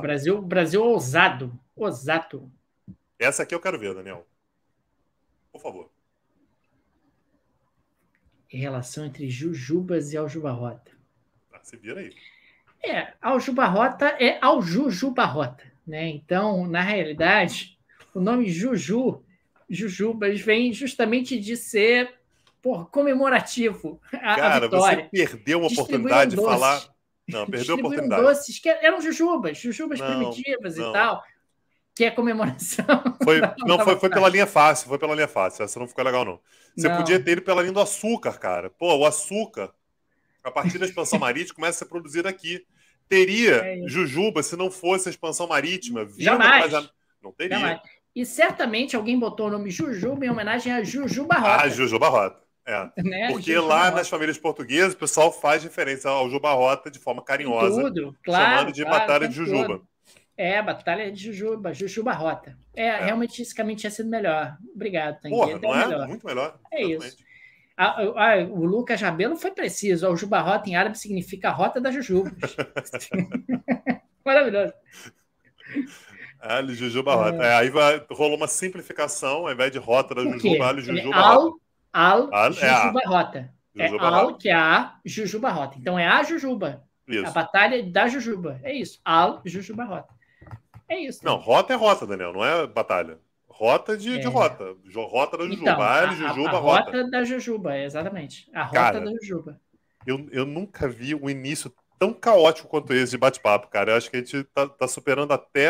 Brasil, Brasil ousado. Ousado. Essa aqui eu quero ver, Daniel. Por favor. Em relação entre Jujubas e Aljubarrota. Ah, se vira aí. É, Aljubarrota é Aljujubarrota, né? Então, na realidade, o nome Juju, Jujubas, vem justamente de ser por comemorativo a, Cara, a vitória. você perdeu uma oportunidade de falar não, perdeu a oportunidade. doces, que eram jujubas, jujubas não, primitivas não. e tal, que é comemoração. Foi, não, foi, foi, pela linha fácil, foi pela linha fácil. Essa não ficou legal, não. Você podia ter ido pela linha do açúcar, cara. Pô, o açúcar, a partir da expansão marítima, começa a ser produzido aqui. Teria é jujuba se não fosse a expansão marítima. Jamais. Pra... Não teria. Jamais. E certamente alguém botou o nome Jujuba em homenagem a Jujuba Rota. Ah, Jujuba Rota. É. Né? Porque lá nas famílias portuguesas, o pessoal faz referência ao Juba Rota de forma carinhosa. Tudo, claro. Chamando de claro, Batalha de Jujuba. Todo. É, Batalha de Jujuba, Jujuba Rota. É, é. realmente esse caminho tinha sido melhor. Obrigado, Tanguinho. Porra, não é? Melhor. Muito melhor. É exatamente. isso. A, a, a, o Lucas Jabelo foi preciso. O Juba Rota em árabe significa Rota das Jujubas. Maravilhoso. Ali, Jujuba Rota. É. É, aí vai, rolou uma simplificação, ao invés de Rota da Jujuba, Ali, é Jujuba Rota. Al, Al é Jujuba é Rota. É Al, que é a Jujuba Rota. Então é a Jujuba. Isso. A batalha é da Jujuba. É isso. Al, Jujuba Rota. É isso. Não, rota é rota, Daniel, não é batalha. Rota de, é. de rota. Rota da Jujuba. Então, a, a, Jujuba, a rota. rota. da Jujuba, exatamente. A rota cara, da Jujuba. Eu, eu nunca vi um início tão caótico quanto esse de bate-papo, cara. Eu acho que a gente tá, tá superando até